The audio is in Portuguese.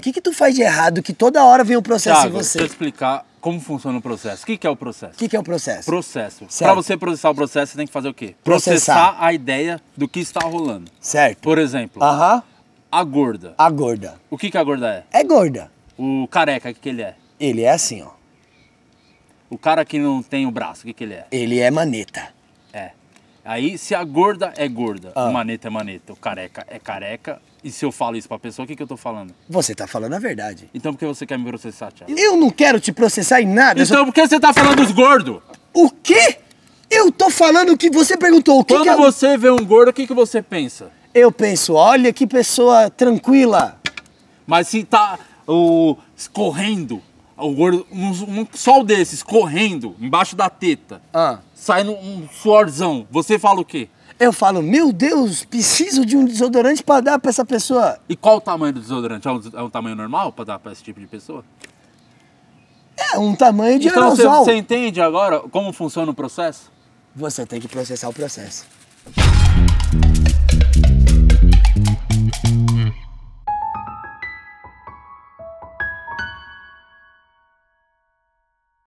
O que, que tu faz de errado que toda hora vem um processo Thiago, em você? Deixa eu explicar como funciona o processo. O que, que é o processo? O que, que é o processo? Processo. Para você processar o processo, você tem que fazer o quê? Processar, processar a ideia do que está rolando. Certo. Por exemplo, uh -huh. a gorda. A gorda. O que, que a gorda é? É gorda. O careca, o que, que ele é? Ele é assim, ó. O cara que não tem o braço, o que, que ele é? Ele é maneta. Aí, se a gorda é gorda, ah. o maneta é maneta, o careca é careca. E se eu falo isso pra pessoa, o que, que eu tô falando? Você tá falando a verdade. Então por que você quer me processar, Thiago? Eu não quero te processar em nada. Então só... por que você tá falando os gordos? O quê? Eu tô falando o que você perguntou. O que Quando que é você vê um gordo, o que, que você pensa? Eu penso, olha que pessoa tranquila. Mas se tá o, escorrendo o gordo, um, um sol desses correndo embaixo da teta, ah. saindo um suorzão, você fala o quê? Eu falo, meu Deus, preciso de um desodorante para dar para essa pessoa. E qual o tamanho do desodorante? É um, é um tamanho normal para dar para esse tipo de pessoa? É, um tamanho de então, aerosol. Então você entende agora como funciona o processo? Você tem que processar o processo.